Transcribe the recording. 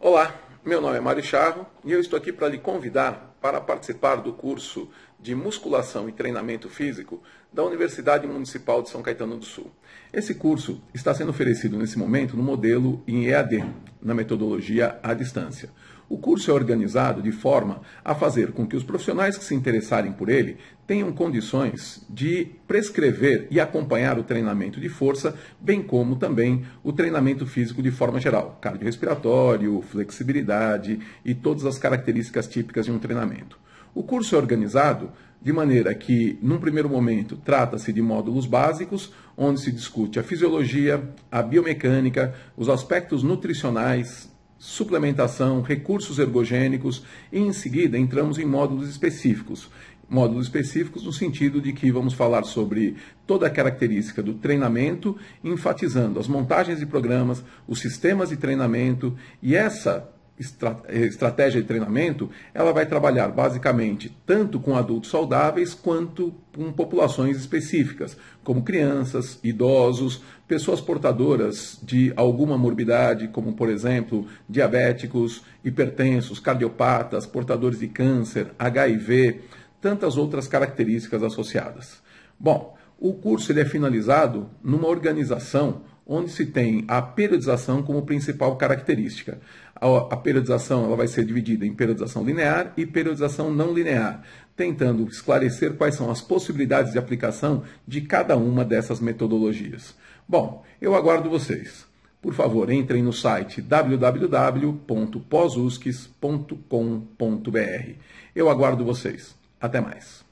Olá, meu nome é Mário Charro e eu estou aqui para lhe convidar para participar do curso de Musculação e Treinamento Físico da Universidade Municipal de São Caetano do Sul. Esse curso está sendo oferecido nesse momento no modelo em EAD, na metodologia à distância. O curso é organizado de forma a fazer com que os profissionais que se interessarem por ele tenham condições de prescrever e acompanhar o treinamento de força, bem como também o treinamento físico de forma geral, cardiorrespiratório, flexibilidade e todas as características típicas de um treinamento. O curso é organizado de maneira que, num primeiro momento, trata-se de módulos básicos, onde se discute a fisiologia, a biomecânica, os aspectos nutricionais, suplementação, recursos ergogênicos e em seguida entramos em módulos específicos. Módulos específicos no sentido de que vamos falar sobre toda a característica do treinamento, enfatizando as montagens de programas, os sistemas de treinamento e essa eh, estratégia de treinamento, ela vai trabalhar basicamente tanto com adultos saudáveis quanto com populações específicas, como crianças, idosos, pessoas portadoras de alguma morbidade, como por exemplo, diabéticos, hipertensos, cardiopatas, portadores de câncer, HIV, tantas outras características associadas. Bom, o curso ele é finalizado numa organização onde se tem a periodização como principal característica. A, a periodização ela vai ser dividida em periodização linear e periodização não linear, tentando esclarecer quais são as possibilidades de aplicação de cada uma dessas metodologias. Bom, eu aguardo vocês. Por favor, entrem no site www.posusques.com.br. Eu aguardo vocês. Até mais.